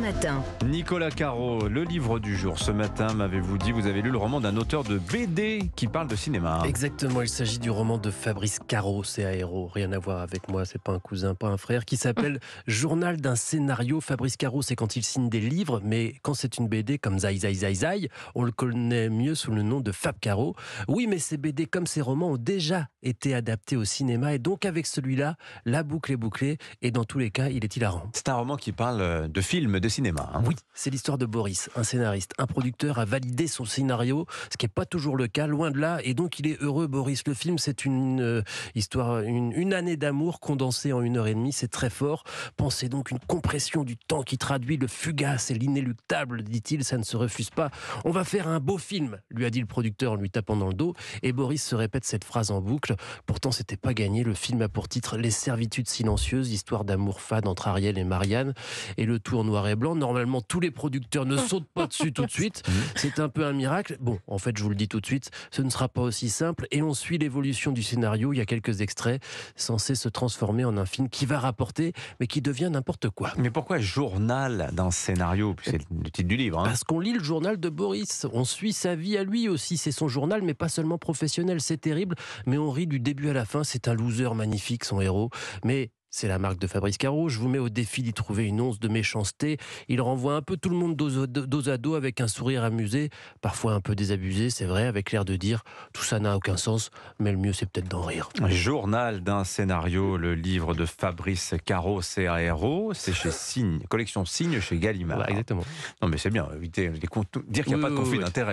Matin. Nicolas Caro, le livre du jour ce matin, m'avez-vous dit, vous avez lu le roman d'un auteur de BD qui parle de cinéma. Exactement, il s'agit du roman de Fabrice Caro, c'est héros, rien à voir avec moi, c'est pas un cousin, pas un frère, qui s'appelle Journal d'un scénario. Fabrice Caro, c'est quand il signe des livres, mais quand c'est une BD comme Zai Zai Zai Zai, on le connaît mieux sous le nom de Fab Caro. Oui, mais ces BD comme ces romans ont déjà été adaptés au cinéma, et donc avec celui-là, la boucle est bouclée, et dans tous les cas, il est hilarant. C'est un roman qui parle euh, de films cinéma. Hein. Oui, c'est l'histoire de Boris, un scénariste, un producteur a validé son scénario, ce qui n'est pas toujours le cas, loin de là, et donc il est heureux, Boris. Le film, c'est une euh, histoire, une, année d'amour condensée en une heure et demie, c'est très fort. Pensez donc une compression du temps qui traduit le fugace et l'inéluctable, dit-il, ça ne se refuse pas. On va faire un beau film, lui a dit le producteur en lui tapant dans le dos, et Boris se répète cette phrase en boucle. Pourtant, c'était pas gagné. Le film a pour titre Les servitudes silencieuses, histoire d'amour fade entre Ariel et Marianne, et le tour noir et blanc. Normalement, tous les producteurs ne sautent pas dessus tout de suite. C'est un peu un miracle. Bon, en fait, je vous le dis tout de suite, ce ne sera pas aussi simple. Et on suit l'évolution du scénario. Il y a quelques extraits censés se transformer en un film qui va rapporter, mais qui devient n'importe quoi. Mais pourquoi journal d'un scénario C'est le titre du livre. Hein. Parce qu'on lit le journal de Boris. On suit sa vie à lui aussi. C'est son journal, mais pas seulement professionnel. C'est terrible, mais on rit du début à la fin. C'est un loser magnifique, son héros. Mais c'est la marque de Fabrice Caro. Je vous mets au défi d'y trouver une once de méchanceté. Il renvoie un peu tout le monde dos, à dos avec un sourire amusé, parfois un peu désabusé, c'est vrai, avec l'air de dire tout ça n'a aucun sens, mais le mieux c'est peut-être d'en rire. journal d'un scénario, le livre de Fabrice Caro, CARO, c'est chez Signe, collection Signe chez Gallimard. exactement. Non mais c'est bien, dire qu'il n'y a pas de conflit d'intérêt.